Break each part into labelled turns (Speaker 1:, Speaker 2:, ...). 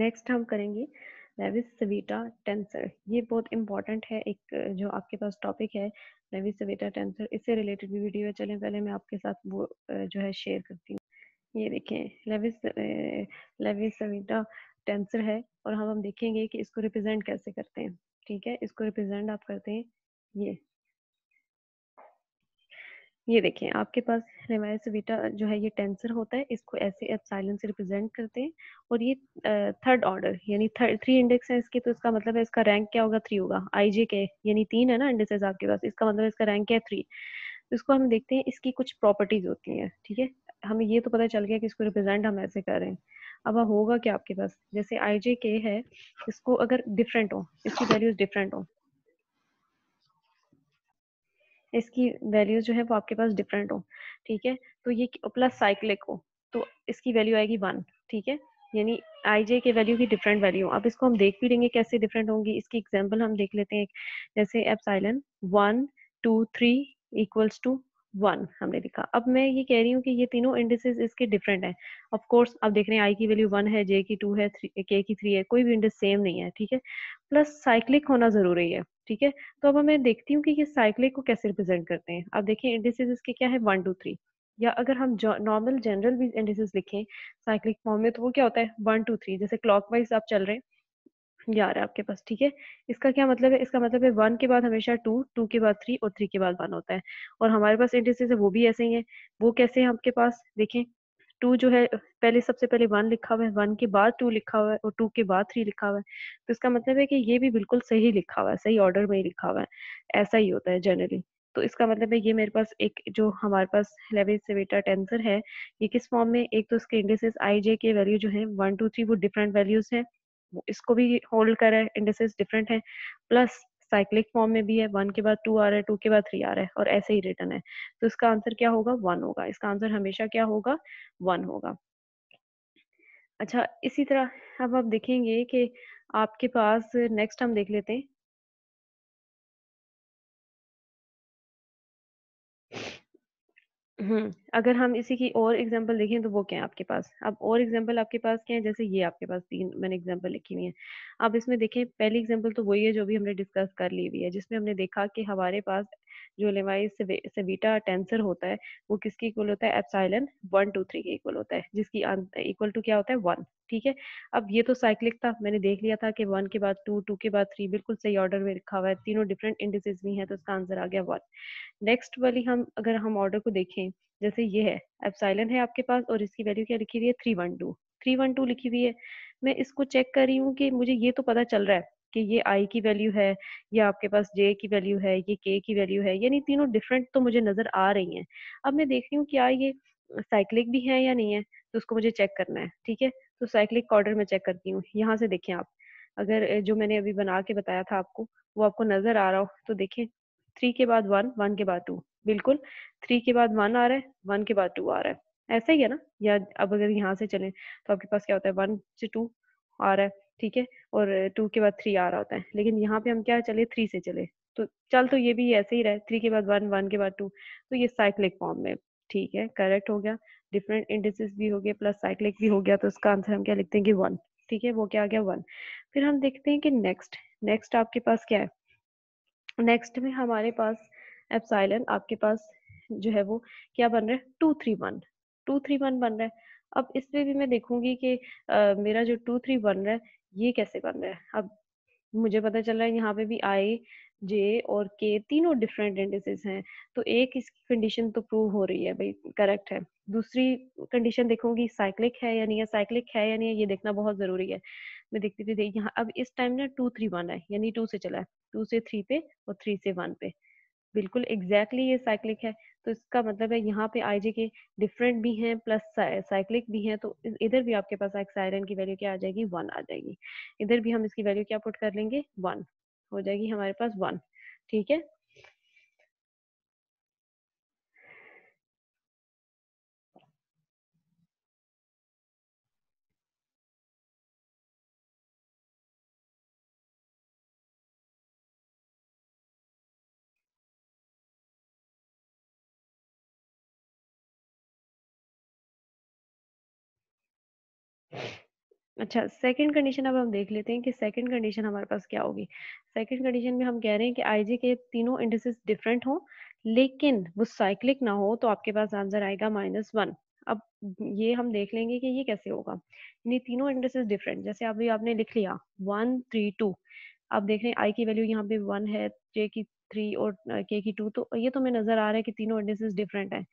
Speaker 1: Next हम करेंगे Levi's Civita tensor ये बहुत इंपॉर्टेंट है एक जो आपके पास टॉपिक है लेविस सविटा टेंसर इससे रिलेटेड भी वीडियो है चलें पहले मैं आपके साथ वो जो है शेयर करती हूँ ये देखें लेविस लेविस सविटा टेंसर है और हम हम देखेंगे कि इसको रिप्रेजेंट कैसे करते हैं ठीक है इसको रिप्रेजेंट आप करते हैं ये ये देखें आपके पास रेवायस बीटा जो है ये टेंसर होता है इसको ऐसे एप्साइलन से रिप्रेजेंट करते हैं और ये थर्ड ऑर्डर यानी थ्री इंडेक्स है इसके तो इसका मतलब है इसका रैंक क्या होगा थ्री होगा आई जे के यानी तीन है ना इंडेक्सेस आपके पास इसका मतलब इसका रैंक क्या है थ्री तो इसको हम देखते हैं इसकी कुछ प्रॉपर्टीज होती हैं ठीक है थीके? हमें ये तो पता चल गया कि इसको रिप्रेजेंट हम ऐसे कर रहे हैं अब होगा क्या आपके पास जैसे आई जे के है इसको अगर डिफरेंट हो इसकी वैल्यूज डिफरेंट हो इसकी वैल्यूज जो है वो आपके पास डिफरेंट हो ठीक है तो ये प्लस साइक्लिक हो तो इसकी वैल्यू आएगी वन ठीक है यानी आई जे के वैल्यू की डिफरेंट वैल्यू अब इसको हम देख भी लेंगे कैसे डिफरेंट होंगी इसकी एग्जाम्पल हम देख लेते हैं जैसे epsilon one two three equals to one हमने लिखा अब मैं ये कह रही हूँ कि ये तीनों इंडिसेस इसके डिफरेंट है ऑफ कोर्स आप देख रहे हैं आई की वैल्यू वन है जे की टू है के की थ्री है कोई भी इंडेक्स सेम नहीं है ठीक है प्लस साइक्लिक होना जरूरी है ठीक है तो अब मैं देखती हूँ कि ये साइकिल को कैसे रिप्रेजेंट करते हैं आप देखें इंडिसेज इसके क्या है वन टू थ्री या अगर हम नॉर्मल जनरल भी इंडिसेज लिखें साइक्लिक फॉर्म में तो वो क्या होता है वन टू थ्री जैसे क्लॉक आप चल रहे हैं ये आ रहा है आपके पास ठीक है इसका क्या मतलब है इसका मतलब है वन के बाद हमेशा टू टू के बाद थ्री और थ्री के बाद वन होता है और हमारे पास इंडिसेस है वो भी ऐसे ही है वो कैसे है आपके पास देखें टू जो है पहले सबसे पहले वन लिखा हुआ है वन के बाद टू लिखा हुआ है और टू के बाद थ्री लिखा हुआ है तो इसका मतलब है कि ये भी बिल्कुल सही लिखा हुआ है सही ऑर्डर में ही लिखा हुआ है ऐसा ही होता है जनरली तो इसका मतलब है ये मेरे पास एक जो हमारे पास लेवेज से बेटा टेंसर है ये किस फॉर्म में एक तो इसके इंडेसेस आई जे के वैल्यू जो है वन टू थ्री वो डिफरेंट वैल्यूज है इसको भी होल्ड कर रहा है इंडेसेस डिफरेंट है प्लस साइक्लिक फॉर्म में भी है वन के बाद टू आ रहा है टू के बाद थ्री आ रहा है और ऐसे ही रिटर्न है तो इसका आंसर क्या होगा वन होगा इसका आंसर हमेशा क्या होगा वन होगा अच्छा इसी तरह अब आप देखेंगे कि आपके पास नेक्स्ट हम देख लेते हैं हम्म, अगर हम इसी की और एग्जांपल देखें तो वो क्या है आपके पास अब और एग्जांपल आपके पास क्या है जैसे ये आपके पास तीन मैंने एग्जांपल लिखी हुई है अब इसमें देखें पहली एग्जांपल तो वही है जो भी हमने डिस्कस कर ली हुई है जिसमें हमने देखा कि हमारे पास जो लेवाई सेविटा टेंसर होता है वो किसके इक्वल होता है एप्साइलन वन टू थ्री के इक्वल होता है जिसकी इक्वल टू क्या होता है वन ठीक है अब ये तो साइक्लिक था मैंने देख लिया था कि वन के बाद टू टू के बाद थ्री बिल्कुल सही ऑर्डर में रखा हुआ है तीनों डिफरेंट इंडिसेज भी हैं तो इसका आंसर आ गया वन नेक्स्ट वाली हम अगर हम ऑर्डर को देखें जैसे ये है एप्साइलन है आपके पास और इसकी वैल्यू क्या लिखी हुई है three one two three one two लिखी हुई है मैं इसको चेक कर रही हूँ कि मुझे ये तो पता चल रहा है कि ये आई की वैल्यू है या आपके पास जे की वैल्यू है ये के की वैल्यू है यानी तीनों डिफरेंट तो मुझे नजर आ रही हैं अब मैं देख रही हूँ क्या ये साइक्लिक भी है या नहीं है तो उसको मुझे चेक करना है ठीक है तो साइक्लिक ऑर्डर में चेक करती हूँ यहाँ से देखें आप अगर जो मैंने अभी बना के बताया था आपको वो आपको नजर आ रहा हो तो देखें थ्री के बाद वन वन के बाद टू बिल्कुल थ्री के बाद वन आ रहा है वन के बाद टू आ रहा है ऐसा ही है ना या अब अगर यहाँ से चले तो आपके पास क्या होता है वन से टू आ रहा है ठीक है और टू के बाद थ्री आ रहा होता है लेकिन यहाँ पे हम क्या चले थ्री से चले तो चल तो ये भी ऐसे ही रहे थ्री के बाद वन वन के बाद टू तो ये साइक्लिक फॉर्म में ठीक है करेक्ट हो गया डिफरेंट इंडिसेस भी हो गए प्लस साइक्लिक भी हो गया तो उसका आंसर हम क्या लिखते हैं कि वन ठीक है वो क्या आ गया वन फिर हम देखते हैं कि नेक्स्ट नेक्स्ट आपके पास क्या है नेक्स्ट में हमारे पास एप्साइलन आपके पास जो है वो क्या बन रहा है two three one two three one बन रहा है अब इसमें भी मैं देखूंगी कि मेरा जो टू थ्री बन रहा है ये कैसे बन रहा है अब मुझे पता चल रहा है यहाँ पे भी आई जे और के तीनों डिफरेंट इंडिसेस हैं तो एक इसकी कंडीशन तो प्रूव हो रही है भाई करेक्ट है दूसरी कंडीशन देखूंगी साइक्लिक है या नहीं है साइक्लिक है या नहीं है ये देखना बहुत जरूरी है मैं देखती थी देख यहाँ अब इस टाइम ना टू थ्री वन है यानी टू से चला है टू से थ्री पे और थ्री से वन पे बिल्कुल एग्जैक्टली exactly ये साइक्लिक है तो इसका मतलब है यहाँ पे आईजे के डिफरेंट भी हैं प्लस साइक्लिक भी हैं तो इधर भी आपके पास एक्सायरन की वैल्यू क्या आ जाएगी वन आ जाएगी इधर भी हम इसकी वैल्यू क्या पुट कर लेंगे वन हो जाएगी हमारे पास वन ठीक है अच्छा सेकंड कंडीशन अब हम देख लेते हैं कि सेकंड कंडीशन हमारे पास क्या होगी सेकंड कंडीशन में हम कह रहे हैं कि आईजी के तीनों इंडिसेस डिफरेंट हो लेकिन वो साइक्लिक ना हो तो आपके पास आंसर आएगा माइनस वन अब ये हम देख लेंगे कि ये कैसे होगा यानी तीनों इंडिसेस डिफरेंट जैसे अभी आपने लिख लिया वन थ्री टू आप देख रहे हैं आई की वैल्यू यहाँ पे वन है जे की थ्री और के की टू तो ये तो हमें नजर आ रहा है कि तीनों इंडिसेस डिफरेंट है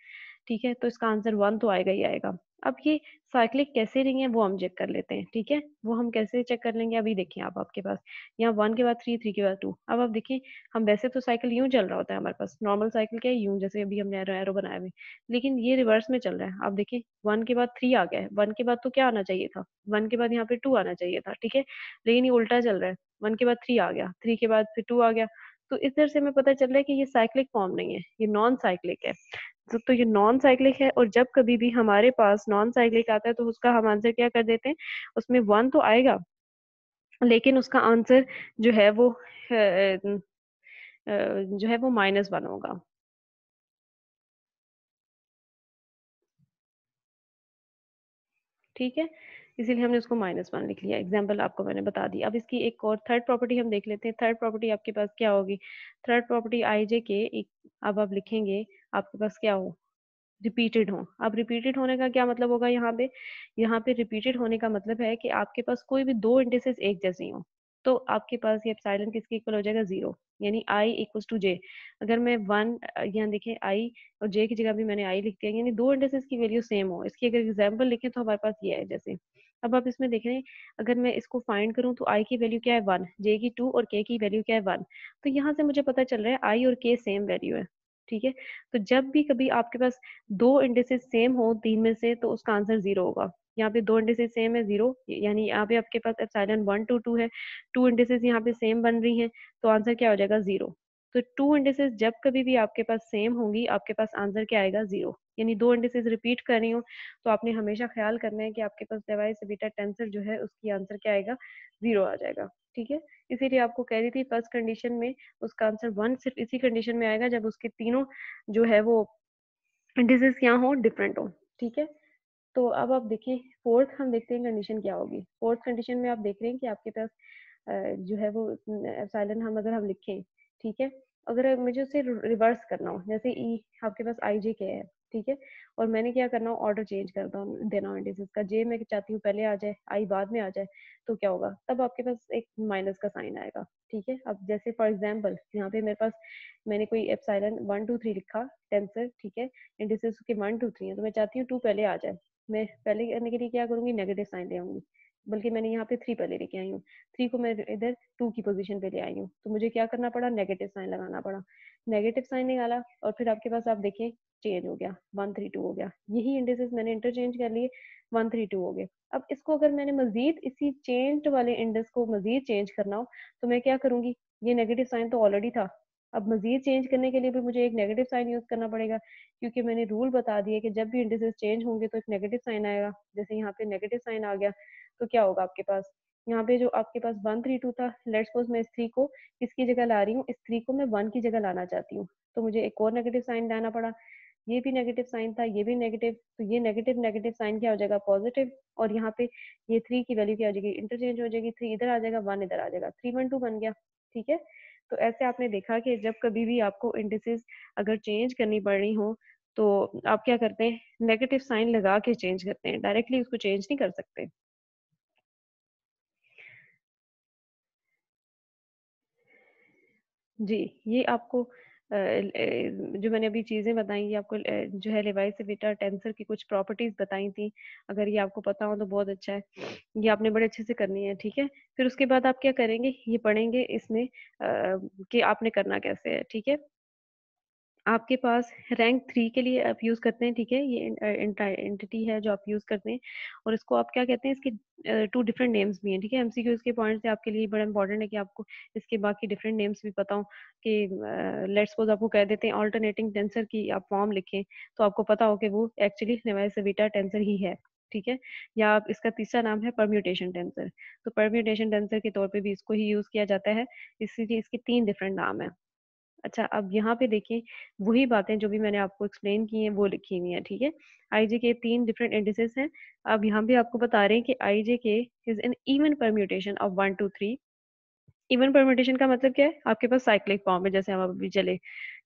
Speaker 1: ठीक है तो इसका आंसर वन तो आएगा ही आएगा अब ये साइक्लिक कैसे रिंग है वो हम चेक कर लेते हैं ठीक है वो हम कैसे चेक कर लेंगे अभी देखिए आप आपके पास यहाँ वन के बाद थ्री थ्री के बाद टू अब आप देखिए हम वैसे तो साइकिल यूं चल रहा होता है हमारे पास नॉर्मल साइकिल क्या है यूं जैसे अभी हमने एरो एरो बनाया हुए लेकिन ये रिवर्स में चल रहा है आप देखिए वन के बाद थ्री आ गया है वन के बाद तो क्या आना चाहिए था वन के बाद यहाँ पे टू आना चाहिए था ठीक है लेकिन ये उल्टा चल रहा है वन के बाद थ्री आ गया थ्री के बाद फिर टू आ गया तो इस तरह से हमें पता चल रहा है कि ये साइक्लिक फॉर्म नहीं है ये नॉन साइक्लिक है तो, तो ये नॉन साइक्लिक है और जब कभी भी हमारे पास नॉन साइक्लिक आता है तो उसका हम आंसर क्या कर देते हैं उसमें वन तो आएगा लेकिन उसका आंसर जो है वो जो है वो माइनस वन होगा ठीक है इसीलिए हमने उसको माइनस वन लिख लिया एग्जाम्पल आपको मैंने बता दी अब इसकी एक और थर्ड प्रॉपर्टी हम देख लेते हैं थर्ड प्रॉपर्टी आपके पास क्या होगी थर्ड प्रॉपर्टी आई जे के एक अब आप लिखेंगे आपके पास क्या हो रिपीटेड हो अब रिपीटेड होने का क्या मतलब होगा यहाँ पे यहाँ पे रिपीटेड होने का मतलब है कि आपके पास कोई भी दो इंडेसेस एक जैसी हो तो आपके पास ये साइलेंट किसके इक्वल हो जाएगा जीरो यानी आई इक्वल टू जे अगर मैं वन यहाँ देखें आई और जे की जगह भी मैंने आई लिख दिया यानी दो इंडेसेस की वैल्यू सेम हो इसकी अगर एग्जाम्पल लिखें तो हमारे पास ये है जैसे अब आप इसमें देखें अगर मैं इसको फाइंड करूं तो आई की वैल्यू क्या है वन जे की टू और के की वैल्यू क्या है वन तो यहाँ से मुझे पता चल रहा है आई और के सेम वैल्यू है ठीक है तो जब भी कभी आपके पास दो इंडिसेस सेम हो तीन में से तो उसका आंसर जीरो होगा यहाँ पे दो इंडिसेस सेम है जीरो यानी यहाँ पे आपके पास एप्साइलन वन टू टू है टू इंडिसेस यहाँ पे सेम बन रही है तो आंसर क्या हो जाएगा जीरो तो टू इंडेसेस जब कभी भी आपके पास सेम होंगी आपके पास आंसर क्या आएगा जीरो यानी दो इंडिसेस रिपीट कर रही हो तो आपने हमेशा ख्याल करना है कि आपके पास डिवाइस बीटा टेंसर जो है उसकी आंसर क्या आएगा जीरो आ जाएगा ठीक है इसीलिए आपको कह रही थी फर्स्ट कंडीशन में उसका आंसर वन सिर्फ इसी कंडीशन में आएगा जब उसके तीनों जो है वो डिजीज क्या हो डिफरेंट हो ठीक है तो अब आप देखिए फोर्थ हम देखते हैं कंडीशन क्या होगी फोर्थ कंडीशन में आप देख रहे हैं कि आपके पास जो है वो साइलेंट हम अगर हम लिखें ठीक है अगर मुझे उसे रिवर्स करना हो जैसे ई e, आपके पास आई जे के है ठीक है और मैंने क्या करना ऑर्डर चेंज कर देना है डिजीज का जे मैं चाहती हूँ पहले आ जाए आई बाद में आ जाए तो क्या होगा तब आपके पास एक माइनस का साइन आएगा ठीक है अब जैसे फॉर एग्जाम्पल यहाँ पे मेरे पास मैंने कोई एप्साइलन वन टू थ्री लिखा टेंसर ठीक है इंडिसेस के वन टू थ्री है तो मैं चाहती हूँ टू पहले आ जाए मैं पहले करने के लिए क्या करूँगी नेगेटिव साइन ले आऊंगी बल्कि मैंने यहाँ पे थ्री पहले लेके आई हूँ थ्री को मैं इधर टू की पोजीशन पे ले आई हूँ तो मुझे क्या करना पड़ा नेगेटिव साइन लगाना पड़ा नेगेटिव साइन निकाला और फिर आपके पास आप देखें चेंज हो गया वन थ्री टू हो गया यही इंडेसेस मैंने इंटरचेंज कर लिए वन थ्री टू हो गए अब इसको अगर मैंने मजीद इसी चेंज वाले इंडेस को मजीद चेंज करना हो तो मैं क्या करूंगी ये नेगेटिव साइन तो ऑलरेडी था अब मजीद चेंज करने के लिए भी मुझे एक नेगेटिव साइन यूज करना पड़ेगा क्योंकि मैंने रूल बता दिया कि जब भी इंडेसेस चेंज होंगे तो एक नेगेटिव साइन आएगा जैसे यहाँ पे नेगेटिव साइन आ गया तो क्या होगा आपके पास यहाँ पे जो आपके पास वन थ्री टू था लेट सपोज मैं इस थ्री को किसकी जगह ला रही हूँ इस थ्री को मैं वन की जगह लाना चाहती हूँ तो मुझे एक और नेगेटिव साइन लाना पड़ा ये भी नेगेटिव साइन था ये भी नेगेटिव तो ये नेगेटिव नेगेटिव साइन क्या हो जाएगा पॉजिटिव और यहाँ पे ये थ्री की वैल्यू क्या हो जाएगी इंटरचेंज हो जाएगी थ्री इधर आ जाएगा वन इधर आ जाएगा थ्री वन टू बन गया ठीक है तो ऐसे आपने देखा कि जब कभी भी आपको इंडिसेस अगर चेंज करनी पड़नी हो तो आप क्या करते हैं नेगेटिव साइन लगा के चेंज करते हैं डायरेक्टली उसको चेंज नहीं कर सकते जी ये आपको जो मैंने अभी चीज़ें बताई ये आपको जो है लेवाई से बेटा टेंसर की कुछ प्रॉपर्टीज बताई थी अगर ये आपको पता हो तो बहुत अच्छा है ये आपने बड़े अच्छे से करनी है ठीक है फिर उसके बाद आप क्या करेंगे ये पढ़ेंगे इसमें कि आपने करना कैसे है ठीक है आपके पास रैंक थ्री के लिए आप यूज़ करते हैं ठीक है ये एंटिटी है जो आप यूज़ करते हैं और इसको आप क्या कहते हैं इसके टू डिफरेंट नेम्स भी हैं ठीक है एम के पॉइंट से आपके लिए बड़ा इंपॉर्टेंट है कि आपको इसके बाकी डिफरेंट नेम्स भी पता हो कि लेट्स सपोज आपको कह देते हैं ऑल्टरनेटिंग टेंसर की आप फॉर्म लिखें तो आपको पता हो कि वो एक्चुअली नेवाई सविटा टेंसर ही है ठीक है या आप इसका तीसरा नाम है परम्यूटेशन टेंसर तो परम्यूटेशन टेंसर के तौर पे भी इसको ही यूज़ किया जाता है इसीलिए इसके तीन डिफरेंट नाम है अच्छा अब यहाँ पे देखिए वही बातें जो भी मैंने आपको एक्सप्लेन की हैं वो लिखी हुई हैं ठीक है आईजे के तीन डिफरेंट इंडिसेस हैं अब यहाँ पे आपको बता रहे हैं कि I J K is an even permutation of one two three even permutation का मतलब क्या है आपके पास साइक्लिक फॉर्म है जैसे हम अभी चले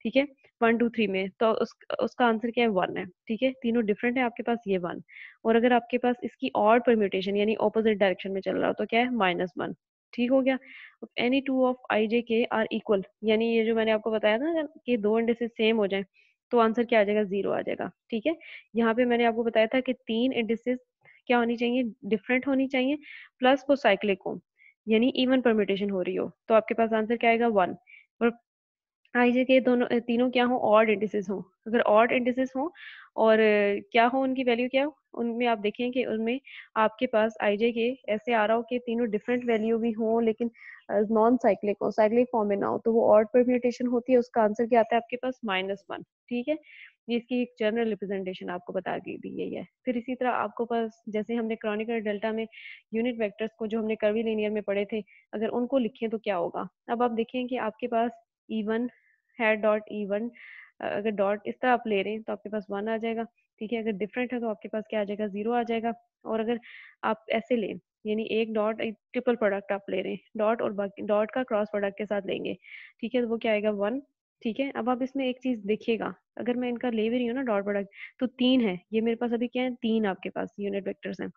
Speaker 1: ठीक है वन टू थ्री में तो उस, उसका आंसर क्या है वन है ठीक है तीनों डिफरेंट है आपके पास ये वन और अगर आपके पास इसकी और परम्यूटेशन यानी ऑपोजिट डायरेक्शन में चल रहा हो तो क्या है माइनस वन ठीक हो गया any two of I J K are equal यानी ये जो मैंने आपको बताया था कि दो इंडिसेस सेम हो जाए तो आंसर क्या आ जाएगा जीरो आ जाएगा ठीक है यहाँ पे मैंने आपको बताया था कि तीन इंडिसेस क्या होनी चाहिए डिफरेंट होनी चाहिए प्लस वो साइक्लिक हो यानी इवन परम्यूटेशन हो रही हो तो आपके पास आंसर क्या आएगा वन और आई जे के दोनों तीनों क्या हो ऑड इंडिसेस हो अगर ऑड इंडिसेस हो और क्या हो उनकी वैल्यू क्या हो उनमें आप देखें कि उनमें आपके पास आईजे के ऐसे आ रहा हो कि तीनों डिफरेंट वैल्यू भी हों लेकिन नॉन साइक्लिक हो साइक्लिक फॉर्म में ना हो तो वो ऑर्ड पर म्यूटेशन होती है उसका आंसर क्या आता है आपके पास माइनस वन ठीक है ये इसकी एक जनरल रिप्रेजेंटेशन आपको बता दी गई है फिर इसी तरह आपको पास जैसे हमने क्रॉनिकल डेल्टा में यूनिट वेक्टर्स को जो हमने कर्वी लीनियर में पढ़े थे अगर उनको लिखें तो क्या होगा अब आप देखें कि आपके पास ई वन है डॉट ई वन अगर डॉट इस तरह आप ले रहे हैं तो आपके पास वन आ जाएगा ठीक है अगर डिफरेंट है तो आपके पास क्या आ जाएगा जीरो आ जाएगा और अगर आप ऐसे लें यानी एक डॉट एक ट्रिपल प्रोडक्ट आप ले रहे हैं डॉट और बाकी डॉट का क्रॉस प्रोडक्ट के साथ लेंगे ठीक है तो वो क्या आएगा वन ठीक है अब आप इसमें एक चीज देखिएगा अगर मैं इनका ले भी रही हूँ ना डॉट प्रोडक्ट तो तीन है ये मेरे पास अभी क्या है तीन आपके पास यूनिट वेक्टर्स हैं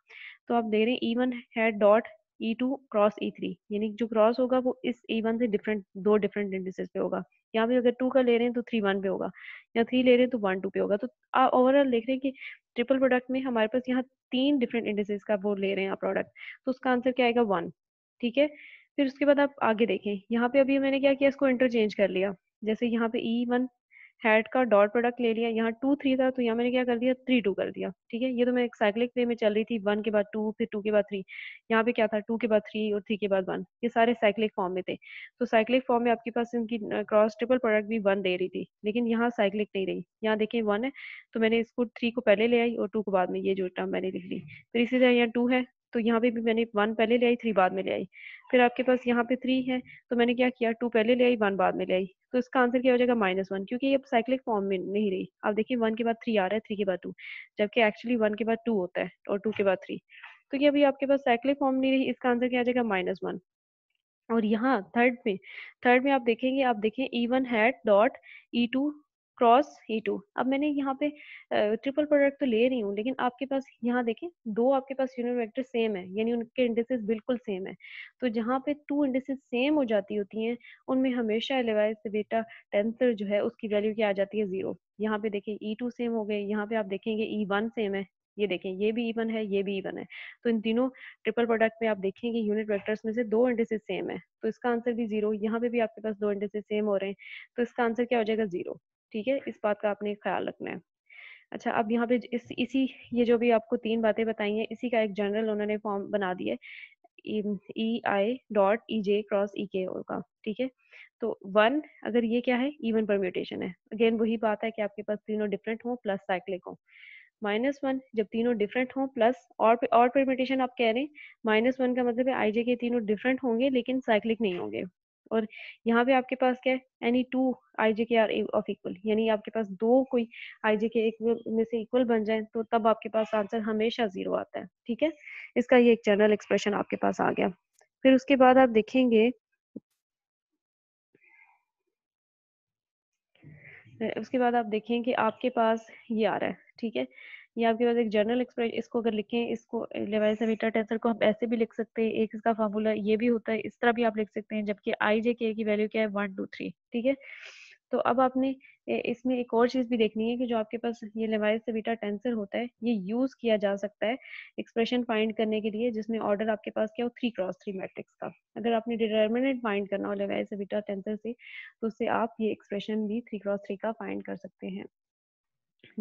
Speaker 1: तो आप दे रहे हैं ई e वन है dot e two cross e three यानी जो क्रॉस होगा वो इस ई e वन से डिफरेंट दो डिफरेंट इंडिसेस पे होगा यहाँ भी अगर टू का ले रहे हैं तो थ्री वन पे होगा या थ्री ले रहे हैं तो वन टू पे होगा तो आप ओवरऑल देख रहे हैं कि ट्रिपल प्रोडक्ट में हमारे पास यहाँ तीन डिफरेंट इंडस्ट्रीज का वो ले रहे हैं आप प्रोडक्ट तो उसका आंसर क्या आएगा वन ठीक है फिर उसके बाद आप आगे देखें यहाँ पे अभी मैंने क्या किया इसको इंटरचेंज कर लिया जैसे यहाँ पे ई e वन हेड का डॉट प्रोडक्ट ले लिया यहाँ टू थ्री था तो यहाँ मैंने क्या कर दिया थ्री टू कर दिया ठीक है ये तो मैं एक साइक्लिक वे में चल रही थी वन के बाद टू फिर टू के बाद थ्री यहाँ पे क्या था टू के बाद थ्री और थ्री के बाद वन ये सारे साइक्लिक फॉर्म में थे तो साइक्लिक फॉर्म में आपके पास इनकी क्रॉस ट्रिपल प्रोडक्ट भी वन दे रही थी लेकिन यहाँ साइक्लिक नहीं रही यहाँ देखिए वन है तो मैंने इसको थ्री को पहले ले आई और टू को बाद में ये जो टर्म मैंने लिख ली फिर इसी तरह यहाँ टू है तो यहाँ पे भी मैंने वन पहले ले आई थ्री बाद में ले आई फिर आपके पास यहाँ पे थ्री है तो मैंने क्या किया टू पहले ले आई वन बाद में ले आई तो इसका आंसर क्या हो जाएगा माइनस वन क्योंकि ये साइक्लिक फॉर्म में नहीं रही आप देखिए वन के बाद थ्री आ रहा है थ्री के बाद टू जबकि एक्चुअली वन के बाद टू होता है और टू के बाद थ्री तो ये अभी आपके पास साइक्लिक फॉर्म नहीं रही इसका आंसर क्या आ जाएगा माइनस वन और यहाँ थर्ड में थर्ड में आप देखेंगे आप देखें e one hat dot e two cross e two अब मैंने यहाँ पे ट्रिपल प्रोडक्ट तो ले रही हूँ लेकिन आपके पास यहाँ देखें दो आपके पास यूनिट वेक्टर सेम है यानी उनके इंडिसेस बिल्कुल सेम है तो जहाँ पे टू इंडिसेस सेम हो जाती होती हैं उनमें हमेशा एलेवाइज से बेटा टेंसर जो है उसकी वैल्यू क्या आ जाती है जीरो यहाँ पे देखें ई टू सेम हो गए यहाँ पे आप देखेंगे ई वन सेम है ये देखें ये भी इवन e है ये भी इवन e है तो इन तीनों ट्रिपल प्रोडक्ट में आप देखेंगे यूनिट वेक्टर्स में से दो इंडिसेस सेम है तो इसका आंसर भी जीरो यहाँ पे भी आपके पास दो इंडिसेस सेम हो रहे हैं तो इसका आंसर क्या हो जाएगा जीरो ठीक है इस बात का आपने ख्याल रखना है अच्छा अब यहाँ पे इस इसी ये जो भी आपको तीन बातें बताई हैं इसी का एक जनरल उन्होंने फॉर्म बना दिया ई I dot E J cross ई के ओ का ठीक है तो वन अगर ये क्या है इवन परम्यूटेशन है अगेन वही बात है कि आपके पास तीनों डिफरेंट हों प्लस साइक्लिक हो माइनस वन जब तीनों डिफरेंट हों प्लस और और परम्यूटेशन आप कह रहे हैं माइनस वन का मतलब है आई जे के तीनों डिफरेंट होंगे लेकिन साइक्लिक नहीं होंगे और यहाँ पे आपके पास क्या है any two I J K are of equal यानी आपके पास दो कोई आई जे के इक्वल में से इक्वल बन जाए तो तब आपके पास आंसर हमेशा जीरो आता है ठीक है इसका ये एक जनरल एक्सप्रेशन आपके पास आ गया फिर उसके बाद आप देखेंगे उसके बाद आप देखेंगे आपके पास ये आ रहा है ठीक है या आपके पास एक जनरल एक्सप्रेशन इसको अगर लिखें इसको लेवाइस टेंसर को हम ऐसे भी लिख सकते हैं एक इसका फार्मूला ये भी होता है इस तरह भी आप लिख सकते हैं जबकि आई जे के की वैल्यू क्या है वन टू थ्री ठीक है तो अब आपने इसमें एक और चीज़ भी देखनी है कि जो आपके पास ये लेवाइस से बीटा टेंसर होता है ये यूज़ किया जा सकता है एक्सप्रेशन फाइंड करने के लिए जिसमें ऑर्डर आपके पास क्या हो थ्री क्रॉस थ्री मैट्रिक्स का अगर आपने डिटर्मिनेंट फाइंड करना हो लेवाइस से बीटा टेंसर से तो उससे आप ये एक्सप्रेशन भी थ्री क्रॉस थ्री का फाइंड कर सकते हैं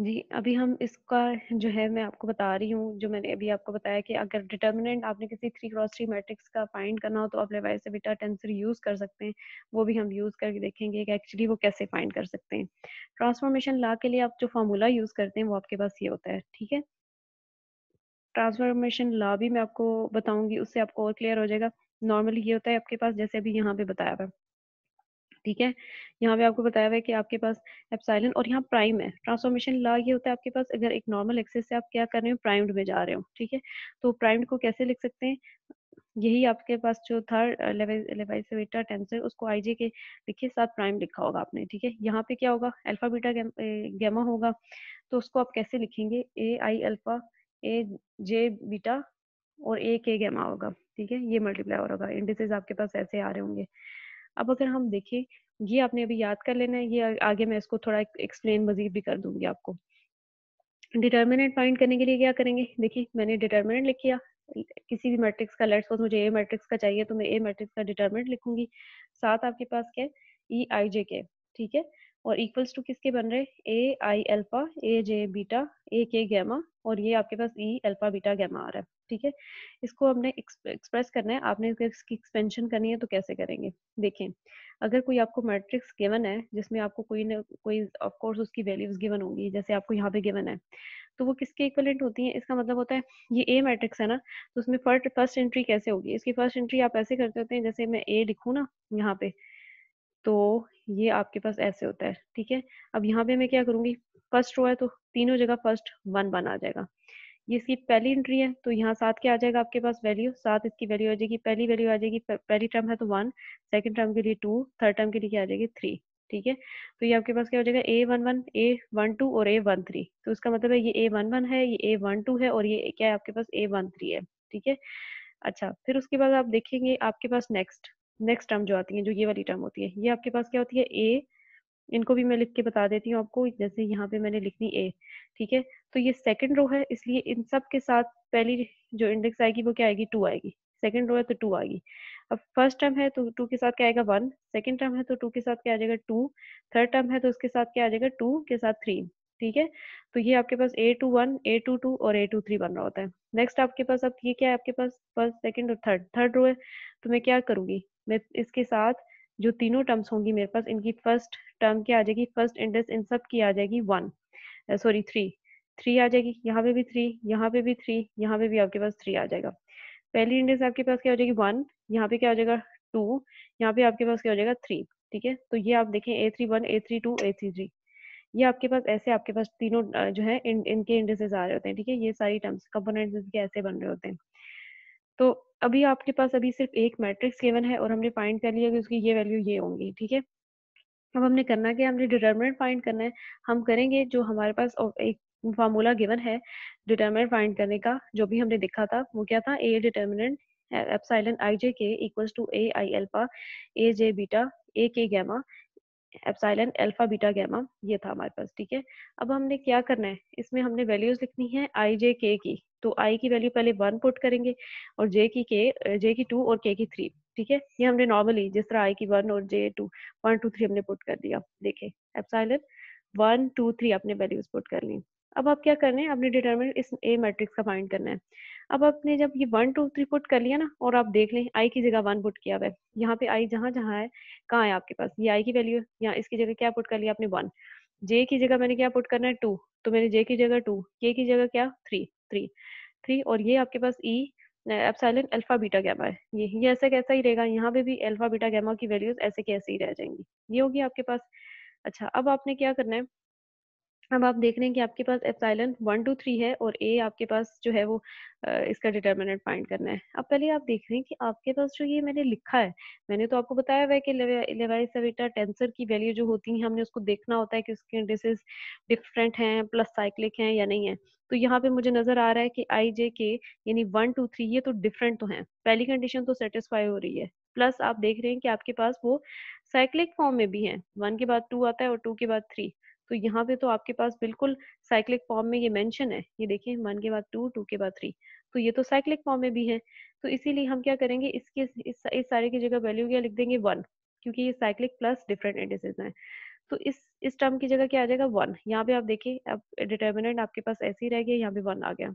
Speaker 1: जी अभी हम इसका जो है मैं आपको बता रही हूँ जो मैंने अभी आपको बताया कि अगर डिटर्मिनेंट आपने किसी थ्री क्रॉस थ्री मैट्रिक्स का फाइंड करना हो तो आप लेवाइस से बेटा टेंसर यूज कर सकते हैं वो भी हम यूज करके देखेंगे कि एक्चुअली वो कैसे फाइंड कर सकते हैं ट्रांसफॉर्मेशन ला के लिए आप जो फार्मूला यूज करते हैं वो आपके पास ये होता है ठीक है ट्रांसफॉर्मेशन ला भी मैं आपको बताऊंगी उससे आपको और क्लियर हो जाएगा नॉर्मली ये होता है आपके पास जैसे अभी यहाँ पे बताया हुआ ठीक है यहाँ पे आपको बताया हुआ है कि आपके पास एप्साइलन और यहाँ प्राइम है ट्रांसफॉर्मेशन लॉ ये होता है आपके पास अगर एक नॉर्मल एक्सेस से आप क्या कर रहे हो प्राइम्ड में जा रहे हो ठीक है तो प्राइम्ड को कैसे लिख सकते हैं यही आपके पास जो था लेवाइसेवेटा टेंसर उसको आईजे के लिखे साथ प्राइम लिखा होगा आपने ठीक है यहाँ पे क्या होगा अल्फा बीटा गैमा होगा तो उसको आप कैसे लिखेंगे ए आई अल्फा ए जे बीटा और ए के गैमा होगा ठीक है ये मल्टीप्लाई होगा इंडिसेज आपके पास ऐसे आ रहे होंगे अब अगर हम देखें ये आपने अभी याद कर लेना है ये आगे मैं इसको थोड़ा एक्सप्लेन मजीद भी कर दूंगी आपको डिटर्मिनेंट फाइंड करने के लिए क्या करेंगे देखिए मैंने डिटर्मिनेंट लिख लिया किसी भी मैट्रिक्स का लेट्स सपोज मुझे ए मैट्रिक्स का चाहिए तो मैं ए मैट्रिक्स का डिटर्मिनेंट लिखूंगी साथ आपके पास क्या है ई आई जे के ठीक है और इक्वल्स टू किसके बन रहे ए आई alpha A j beta a k gamma और ये आपके पास ई अल्फा बीटा गैमा आ रहा है ठीक है इसको हमने एक्सप्रेस करना है आपने इसकी एक्सपेंशन करनी है तो कैसे करेंगे देखें अगर कोई आपको मैट्रिक्स गिवन है जिसमें आपको कोई ना कोई ऑफ कोर्स उसकी वैल्यूज गिवन होंगी जैसे आपको यहाँ पे गिवन है तो वो किसके इक्वलेंट होती है इसका मतलब होता है ये ए मैट्रिक्स है ना तो उसमें फर्स्ट फर्स्ट एंट्री कैसे होगी इसकी फर्स्ट एंट्री आप ऐसे करते होते हैं जैसे मैं ए लिखूँ ना यहाँ पे तो ये आपके पास ऐसे होता है ठीक है अब यहाँ पे मैं क्या करूँगी फर्स्ट रो है तो तीनों जगह फर्स्ट वन वन आ जाएगा ये इसकी पहली एंट्री है तो यहाँ सात क्या आ जाएगा आपके पास वैल्यू सात इसकी वैल्यू आ जाएगी पहली वैल्यू आ जाएगी पहली टर्म है तो वन सेकंड टर्म के लिए टू थर्ड टर्म के लिए क्या आ जाएगी थ्री ठीक है तो ये आपके पास क्या हो जाएगा a one one a one two और ए वन थ्री तो इसका मतलब है ये ए वन वन है ये ए वन टू है और ये क्या है आपके पास ए वन थ्री है ठीक है अच्छा फिर उसके बाद आप देखेंगे आपके पास नेक्स्ट नेक्स्ट टर्म जो आती है जो ये वाली टर्म होती है ये आपके पास क्या होती है ए इनको भी मैं लिख के बता देती हूँ आपको जैसे यहाँ पे मैंने लिखनी ए ठीक है तो ये सेकेंड रो है इसलिए इन सब के साथ पहली जो इंडेक्स आएगी वो क्या आएगी टू आएगी सेकेंड रो है तो टू आएगी अब फर्स्ट टर्म है तो टू के साथ क्या आएगा वन सेकेंड टर्म है तो टू के साथ क्या आ जाएगा टू थर्ड टर्म है तो उसके साथ क्या आ जाएगा टू के साथ थ्री ठीक है तो ये आपके पास a two one a two two और ए टू थ्री बन रहा होता है नेक्स्ट आपके पास अब ये क्या है आपके पास फर्स्ट सेकंड और थर्ड थर्ड रो है तो मैं क्या करूंगी मैं इसके साथ जो तीनों टर्म्स होंगी मेरे पास इनकी फर्स्ट टर्म क्या आ जाएगी फर्स्ट इंडेक्स इन सब की आ जाएगी वन सॉरी थ्री थ्री आ जाएगी यहाँ पे भी थ्री यहाँ पे भी थ्री यहाँ पे भी आपके पास थ्री आ जाएगा पहली इंडेक्स आपके पास क्या हो जाएगी वन यहाँ पे क्या हो जाएगा टू यहाँ पे आपके पास क्या हो जाएगा थ्री ठीक है तो ये आप देखें a three one a three two a three three ये आपके पास ऐसे आपके पास तीनों जो है इन, इनके इंडेसेस आ रहे होते हैं ठीक है ये सारी टर्म्स कंपोनेंट इनके ऐसे बन रहे होते हैं तो अभी आपके पास अभी सिर्फ एक मैट्रिक्स केवन है और हमने फाइंड कर लिया कि उसकी ये वैल्यू ये होंगी ठीक है अब हमने करना क्या हमने डिटर्मिनेंट फाइंड करना है हम करेंगे जो हमारे पास एक फार्मूला गिवन है डिटर्मिनेंट फाइंड करने का जो भी हमने देखा था वो क्या था ए determinant epsilon i J k equals to a i alpha a j beta a k gamma epsilon alpha beta gamma ये था हमारे पास ठीक है अब हमने क्या करना है इसमें हमने वैल्यूज लिखनी है आई जे के की तो आई की वैल्यू पहले वन पुट करेंगे और जे की के जे की टू और के की थ्री ठीक है ये हमने नॉर्मली जिस तरह आई की वन और j two one two three हमने पुट कर दिया देखे एपसाइलन वन टू थ्री आपने वैल्यूज पुट कर ली अब आप क्या करना है आपने डिटर्मिनेंट इस ए मैट्रिक्स का फाइंड करना है अब आपने जब ये वन टू थ्री पुट कर लिया ना और आप देख लें आई की जगह वन पुट किया हुआ है यहाँ पे आई जहाँ जहाँ है कहाँ है आपके पास ये आई की वैल्यू है यहाँ इसकी जगह क्या पुट कर लिया आपने वन जे की जगह मैंने क्या पुट करना है टू तो मैंने जे की जगह टू के की जगह क्या थ्री थ्री थ्री और ये आपके पास e e, epsilon alpha beta gamma है ये ये ऐसा कैसा ही रहेगा यहाँ पे भी अल्फा बीटा गैमा की वैल्यूज ऐसे कैसे ही रह जाएंगी ये होगी आपके पास अच्छा अब आपने क्या करना है अब आप देख रहे हैं कि आपके पास एप्साइलन वन टू थ्री है और ए आपके पास जो है वो इसका डिटर्मिनेंट फाइंड करना है अब पहले आप देख रहे हैं कि आपके पास जो ये मैंने लिखा है मैंने तो आपको बताया हुआ है कि लेवाई सवेटा टेंसर की वैल्यू जो होती है हमने उसको देखना होता है कि उसके इंडिसेस डिफरेंट हैं प्लस साइक्लिक हैं या नहीं है तो यहाँ पे मुझे नजर आ रहा है कि आई जे के यानी वन टू थ्री ये तो डिफरेंट तो है पहली कंडीशन तो सेटिस्फाई हो रही है प्लस आप देख रहे हैं कि आपके पास वो साइक्लिक फॉर्म में भी है वन के बाद टू आता है और टू के बाद थ्री तो यहाँ पे तो आपके पास बिल्कुल साइक्लिक फॉर्म में ये मेंशन है ये देखिए वन के बाद टू टू के बाद थ्री तो ये तो साइक्लिक फॉर्म में भी है तो इसीलिए हम क्या करेंगे इसके इस, इस सारे की जगह वैल्यू क्या लिख देंगे वन क्योंकि ये साइक्लिक प्लस डिफरेंट इंडिसेज है तो इस इस टर्म की जगह क्या आ जाएगा वन यहाँ पे आप देखिए अब डिटर्मिनेंट आपके पास ऐसे ही रह गया यहाँ पे वन आ गया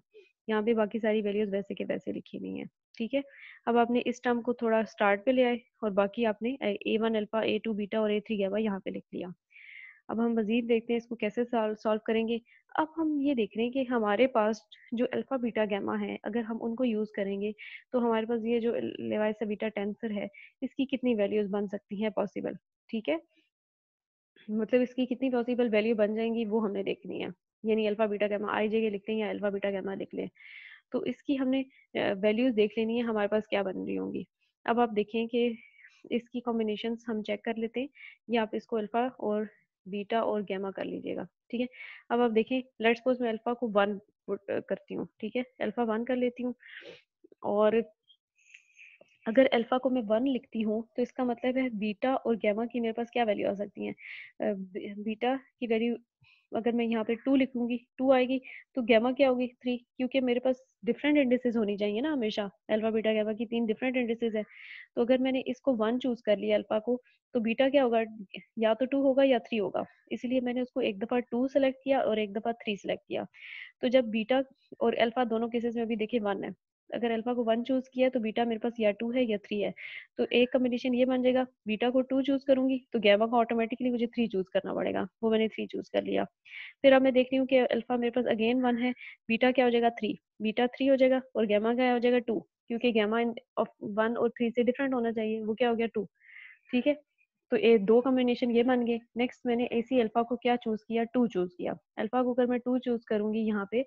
Speaker 1: यहाँ पे बाकी सारी वैल्यूज वैसे के वैसे लिखी हुई है ठीक है अब आपने इस टर्म को थोड़ा स्टार्ट पे ले आए और बाकी आपने a one alpha a two beta और ए थ्री गैबा यहाँ पे लिख लिया अब हम मज़ीद देखते हैं इसको कैसे सॉल्व करेंगे अब हम ये देख रहे हैं कि हमारे पास जो अल्फ़ा बीटा गैमा है अगर हम उनको यूज़ करेंगे तो हमारे पास ये जो लेवाइसा बीटा टेंसर है इसकी कितनी वैल्यूज़ बन सकती हैं पॉसिबल ठीक है मतलब इसकी कितनी पॉसिबल वैल्यू बन जाएंगी वो हमने देखनी है यानी अल्फ़ा बीटा गैमा आई जगह लिखते हैं या अल्फ़ा बीटा गैमा लिख लें तो इसकी हमने वैल्यूज़ देख लेनी है हमारे पास क्या बन रही होंगी अब आप देखें कि इसकी कॉम्बिनेशन हम चेक कर लेते हैं या आप इसको अल्फ़ा और बीटा और गैमा कर लीजिएगा ठीक है अब आप देखें लेट सपोज मैं अल्फा को वन करती हूँ ठीक है अल्फा वन कर लेती हूँ और अगर अल्फा को मैं वन लिखती हूँ तो इसका मतलब है बीटा और गैमा की मेरे पास क्या वैल्यू आ सकती है बीटा की वैल्यू अगर मैं यहाँ पे टू लिखूंगी टू आएगी तो गैमा क्या होगी थ्री क्योंकि मेरे पास डिफरेंट इंडिसेस होनी चाहिए ना हमेशा अल्फा बीटा गैमा की तीन डिफरेंट इंडिसेस है तो अगर मैंने इसको वन चूज कर लिया अल्फा को तो बीटा क्या होगा या तो टू होगा या थ्री होगा इसलिए मैंने उसको एक दफा टू सेलेक्ट किया और एक दफा थ्री सेलेक्ट किया तो जब बीटा और अल्फा दोनों केसेस में भी देखिए वन है अगर अल्फा को वन चूज किया तो बीटा मेरे पास या टू है या थ्री है तो एक कम्बिनेशन ये बन जाएगा बीटा को टू चूज करूंगी तो गैमा को ऑटोमेटिकली मुझे थ्री चूज करना पड़ेगा वो मैंने थ्री चूज कर लिया फिर अब मैं देख रही हूँ कि अल्फा मेरे पास अगेन वन है बीटा क्या हो जाएगा थ्री बीटा थ्री हो जाएगा और गैमा क्या हो जाएगा टू क्योंकि गैमा ऑफ वन और थ्री से डिफरेंट होना चाहिए वो क्या हो गया टू ठीक है तो ये दो कम्बिनेशन ये बन गए नेक्स्ट मैंने ऐसी अल्फा को क्या चूज किया टू चूज किया अल्फा को अगर मैं टू चूज करूंगी यहाँ पे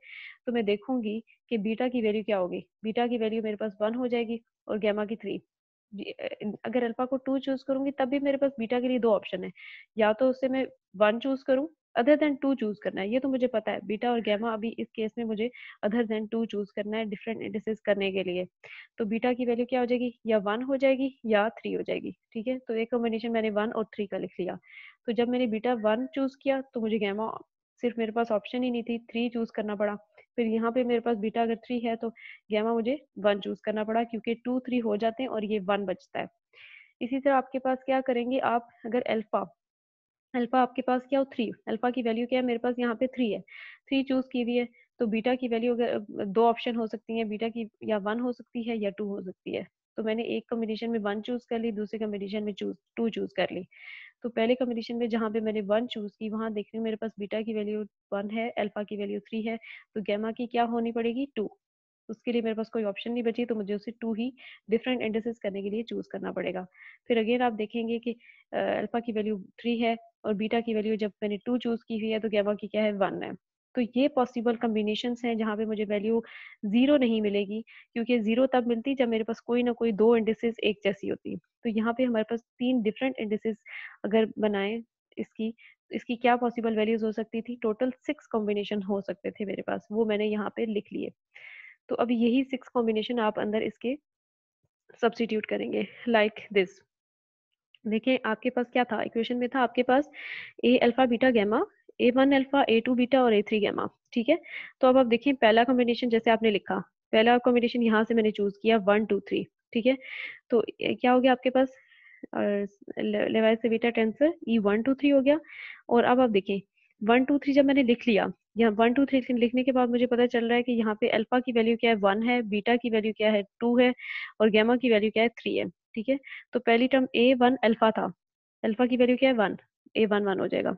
Speaker 1: तो मैं देखूंगी कि बीटा की वैल्यू क्या होगी बीटा की वैल्यू मेरे पास वन हो जाएगी और गैमा की थ्री अगर अल्फा को टू चूज करूंगी तब भी मेरे पास बीटा के लिए दो ऑप्शन है या तो उससे मैं वन चूज करूँ अदर देन टू चूज करना है ये तो मुझे पता है बीटा और गैमा अभी इस केस में मुझे अदर देन टू चूज करना है डिफरेंट इंडिसेस करने के लिए तो बीटा की वैल्यू क्या हो जाएगी या वन हो जाएगी या थ्री हो जाएगी ठीक है तो एक कॉम्बिनेशन मैंने वन और थ्री का लिख लिया तो जब मैंने बीटा वन चूज किया तो मुझे गैमा सिर्फ मेरे पास ऑप्शन ही नहीं थी थ्री चूज करना पड़ा फिर यहाँ पे मेरे पास बीटा अगर थ्री है तो गैमा मुझे वन चूज करना पड़ा क्योंकि टू थ्री हो जाते हैं और ये वन बचता है इसी तरह आपके पास क्या करेंगे आप अगर अल्फा अल्फा आपके पास क्या हो थ्री अल्फा की वैल्यू क्या है मेरे पास यहाँ पे थ्री है थ्री चूज तो की हुई है तो बीटा की वैल्यू अगर दो ऑप्शन हो सकती है बीटा की या वन हो सकती है या टू हो सकती है तो मैंने एक कम्बिनेशन में वन चूज कर ली दूसरे कम्बिनेशन में चूज टू चूज कर ली तो पहले कम्बिनेशन में जहाँ पे मैंने वन चूज की वहाँ देख रही हूँ मेरे पास बीटा की वैल्यू वन है अल्फा की वैल्यू थ्री है तो गैमा की क्या होनी पड़ेगी टू उसके लिए मेरे पास कोई ऑप्शन नहीं बची तो मुझे उसे टू ही डिफरेंट इंडिसेस करने के लिए चूज करना पड़ेगा फिर अगेन आप देखेंगे कि अल्फा की वैल्यू थ्री है और बीटा की वैल्यू जब मैंने टू चूज की हुई है तो गैमा की क्या है वन है तो ये पॉसिबल कम्बिनेशन हैं जहाँ पे मुझे वैल्यू जीरो नहीं मिलेगी क्योंकि जीरो तब मिलती जब मेरे पास कोई ना कोई दो इंडेसिस एक जैसी होती तो यहाँ पे हमारे पास तीन डिफरेंट इंडिसेस अगर बनाए इसकी तो इसकी क्या पॉसिबल वैल्यूज हो सकती थी टोटल सिक्स कॉम्बिनेशन हो सकते थे मेरे पास वो मैंने यहाँ पे लिख लिए तो अब यही सिक्स कॉम्बिनेशन आप अंदर इसके सब्सिट्यूट करेंगे लाइक दिस देखें आपके पास क्या था इक्वेशन में था आपके पास a alpha beta gamma a one alpha a two beta और ए थ्री गैमा ठीक है तो अब आप देखें पहला कॉम्बिनेशन जैसे आपने लिखा पहला कॉम्बिनेशन यहाँ से मैंने चूज किया वन टू थ्री ठीक है तो क्या हो गया आपके पास Levi Civita tensor e one two three हो गया और अब आप देखें वन टू थ्री जब मैंने लिख लिया या वन टू थ्री लिखने के बाद मुझे पता चल रहा है कि यहाँ पे अल्फा की वैल्यू क्या है वन है बीटा की वैल्यू क्या है टू है और गैमा की वैल्यू क्या है थ्री है ठीक है तो पहली टर्म ए वन अल्फा था अल्फा की वैल्यू क्या है वन ए वन वन हो जाएगा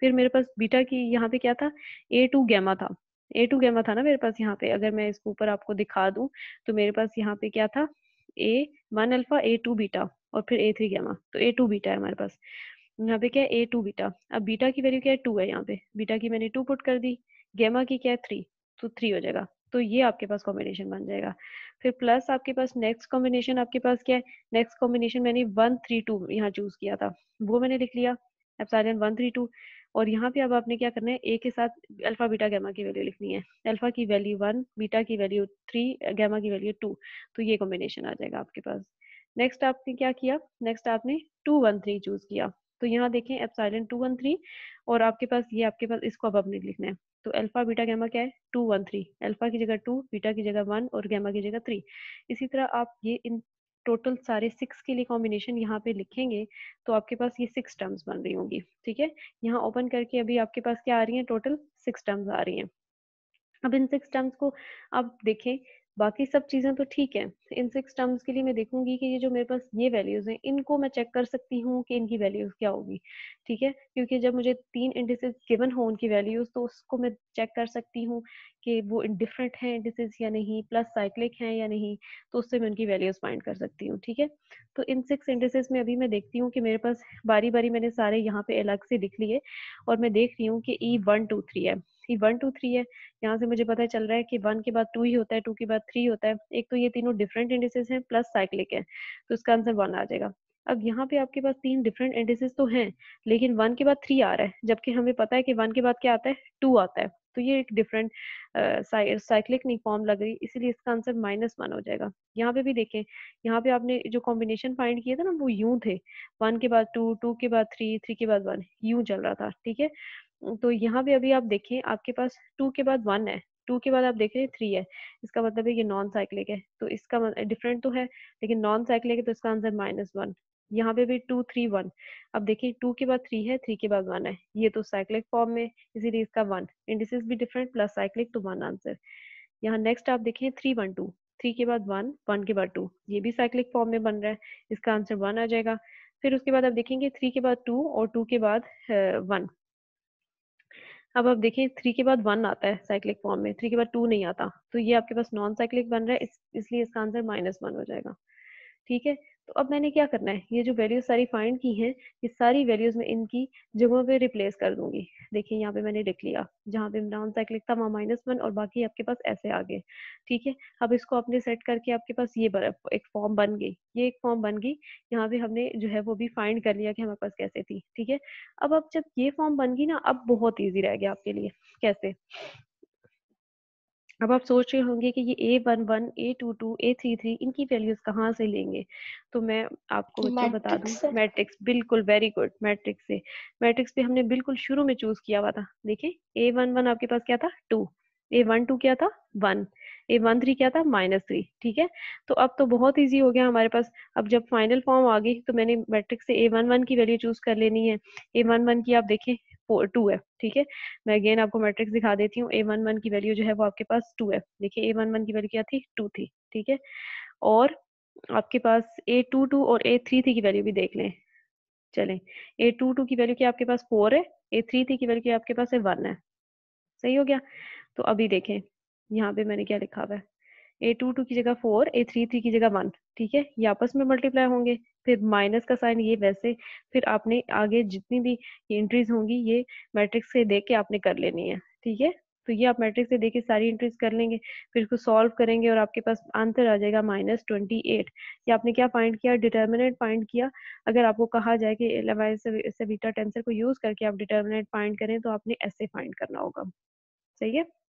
Speaker 1: फिर मेरे पास बीटा की यहाँ पे क्या था ए टू गैमा था ए टू गैमा था ना मेरे पास यहाँ पे अगर मैं इसको ऊपर आपको दिखा दू तो मेरे पास यहाँ पे क्या था a one alpha a two beta और फिर ए थ्री गैमा तो ए टू बीटा है हमारे पास यहाँ पे क्या है ए टू बीटा अब बीटा की वैल्यू क्या है टू है यहाँ पे बीटा की मैंने टू पुट कर दी गेमा की क्या है थ्री तो थ्री हो जाएगा तो ये आपके पास कॉम्बिनेशन बन जाएगा फिर प्लस आपके पास नेक्स्ट कॉम्बिनेशन आपके पास क्या है नेक्स्ट कॉम्बिनेशन मैंने वन थ्री टू यहाँ चूज किया था वो मैंने लिख लिया एप्साइलन वन थ्री टू और यहाँ पे अब आपने क्या करना है ए के साथ अल्फा बीटा गैमा की वैल्यू लिखनी है अल्फा की वैल्यू वन बीटा की वैल्यू थ्री गैमा की वैल्यू टू तो ये कॉम्बिनेशन आ जाएगा आपके पास नेक्स्ट आपने क्या किया नेक्स्ट आपने टू वन थ्री चूज किया तो यहाँ देखें एप्साइलन टू वन थ्री और आपके पास ये आपके पास इसको अब अपने लिखना है तो अल्फा बीटा गैमा क्या है टू वन थ्री अल्फा की जगह टू बीटा की जगह वन और गैमा की जगह थ्री इसी तरह आप ये इन टोटल सारे सिक्स के लिए कॉम्बिनेशन यहाँ पे लिखेंगे तो आपके पास ये सिक्स टर्म्स बन रही होंगी ठीक है यहाँ ओपन करके अभी आपके पास क्या आ रही है टोटल सिक्स टर्म्स आ रही है अब इन सिक्स टर्म्स को आप देखें बाकी सब चीज़ें तो ठीक है इन सिक्स टर्म्स के लिए मैं देखूंगी कि ये जो मेरे पास ये वैल्यूज़ हैं इनको मैं चेक कर सकती हूँ कि इनकी वैल्यूज़ क्या होगी ठीक है क्योंकि जब मुझे तीन इंडिसेस गिवन हो उनकी वैल्यूज़ तो उसको मैं चेक कर सकती हूँ कि वो डिफरेंट हैं इंडिसेस या नहीं प्लस साइक्लिक हैं या नहीं तो उससे मैं उनकी वैल्यूज़ फाइंड कर सकती हूँ ठीक है तो इन सिक्स इंडिसेस में अभी मैं देखती हूँ कि मेरे पास बारी बारी मैंने सारे यहाँ पे अलग से लिख लिए और मैं देख रही हूँ कि ई वन टू थ्री है कि वन टू थ्री है यहाँ से मुझे पता चल रहा है कि वन के बाद टू ही होता है टू के बाद थ्री होता है एक तो ये तीनों डिफरेंट इंडिसेस हैं प्लस साइक्लिक है तो इसका आंसर वन आ जाएगा अब यहाँ पे आपके पास तीन डिफरेंट इंडिसेस तो हैं लेकिन वन के बाद थ्री आ रहा है जबकि हमें पता है कि वन के बाद क्या आता है टू आता है तो ये एक डिफरेंट साइक्लिक नहीं फॉर्म लग रही इसीलिए इसका आंसर माइनस वन हो जाएगा यहाँ पे भी देखें यहाँ पे आपने जो कॉम्बिनेशन फाइंड किया था ना वो यू थे वन के बाद टू टू के बाद थ्री थ्री के बाद वन यू चल रहा था ठीक है तो यहाँ पे अभी आप देखें आपके पास टू के बाद वन है टू के बाद आप देख रहे हैं थ्री है इसका मतलब है ये नॉन साइक्लिक है तो इसका डिफरेंट तो है लेकिन नॉन साइक्लिक है तो इसका आंसर माइनस वन यहाँ पे भी टू थ्री वन अब देखिए टू के बाद थ्री है थ्री के बाद वन है ये तो साइक्लिक फॉर्म में इसीलिए इसका वन इंडिसेस भी डिफरेंट प्लस साइक्लिक तो वन आंसर यहाँ नेक्स्ट आप देखें थ्री वन टू थ्री के बाद वन वन के बाद टू ये भी साइक्लिक फॉर्म में बन रहा है इसका आंसर वन आ जाएगा फिर उसके बाद आप देखेंगे थ्री के बाद टू और टू के बाद वन अब आप देखें थ्री के बाद वन आता है साइक्लिक फॉर्म में थ्री के बाद टू नहीं आता तो ये आपके पास नॉन साइक्लिक बन रहा है इस, इसलिए इसका आंसर माइनस वन हो जाएगा ठीक है तो अब मैंने क्या करना है ये जो वैल्यूज सारी फाइंड की हैं ये सारी वैल्यूज मैं इनकी जगहों पे रिप्लेस कर दूंगी देखिए यहाँ पे मैंने लिख लिया जहाँ पे इमरान साइक्लिक था वहाँ माइनस वन और बाकी आपके पास ऐसे आ गए ठीक है अब इसको आपने सेट करके आपके पास ये एक फॉर्म बन गई ये एक फॉर्म बन गई यहाँ पे हमने जो है वो भी फाइंड कर लिया कि हमारे पास कैसे थी ठीक है अब अब जब ये फॉर्म बन गई ना अब बहुत ईजी रह गया आपके लिए कैसे अब आप सोच रहे होंगे कि ये a one one a two two a three three इनकी वैल्यूज कहाँ से लेंगे तो मैं आपको बच्चों बता दूं मैट्रिक्स बिल्कुल वेरी गुड मैट्रिक्स से मैट्रिक्स पे हमने बिल्कुल शुरू में चूज किया हुआ था देखिए ए वन वन आपके पास क्या था टू ए वन टू क्या था वन ए वन थ्री क्या था माइनस थ्री ठीक है तो अब तो बहुत इजी हो गया हमारे पास अब जब फाइनल फॉर्म आ गई तो मैंने मैट्रिक्स से ए वन वन की वैल्यू चूज कर लेनी है ए वन वन की आप देखें टू है ठीक है मैं अगेन आपको मैट्रिक्स दिखा देती हूँ ए वन वन की वैल्यू जो है वो आपके पास टू है देखिए ए वन वन की वैल्यू क्या थी टू थी ठीक है और आपके पास ए टू टू और ए थ्री थ्री की वैल्यू भी देख लें चलें ए टू टू की वैल्यू क्या आपके पास फोर है ए थ्री थ्री की वैल्यू क्या आपके पास है वन है सही हो गया तो अभी देखें यहाँ पे मैंने क्या लिखा हुआ है ए टू टू की जगह फोर ए थ्री थ्री की जगह वन ठीक है ये आपस में मल्टीप्लाई होंगे फिर माइनस का साइन ये वैसे फिर आपने आगे जितनी भी एंट्रीज होंगी ये मैट्रिक्स से देख के आपने कर लेनी है ठीक है तो ये आप मैट्रिक्स से के सारी एंट्रीज कर लेंगे फिर इसको सॉल्व करेंगे और आपके पास आंसर आ जाएगा माइनस ट्वेंटी एट ये आपने क्या फाइंड किया डिटर्मिनेट फाइंड किया अगर आपको कहा जाए कि बीटा टेंसर को यूज करके आप डिटर्मिनेट फाइंड करें तो आपने ऐसे फाइंड करना होगा सही है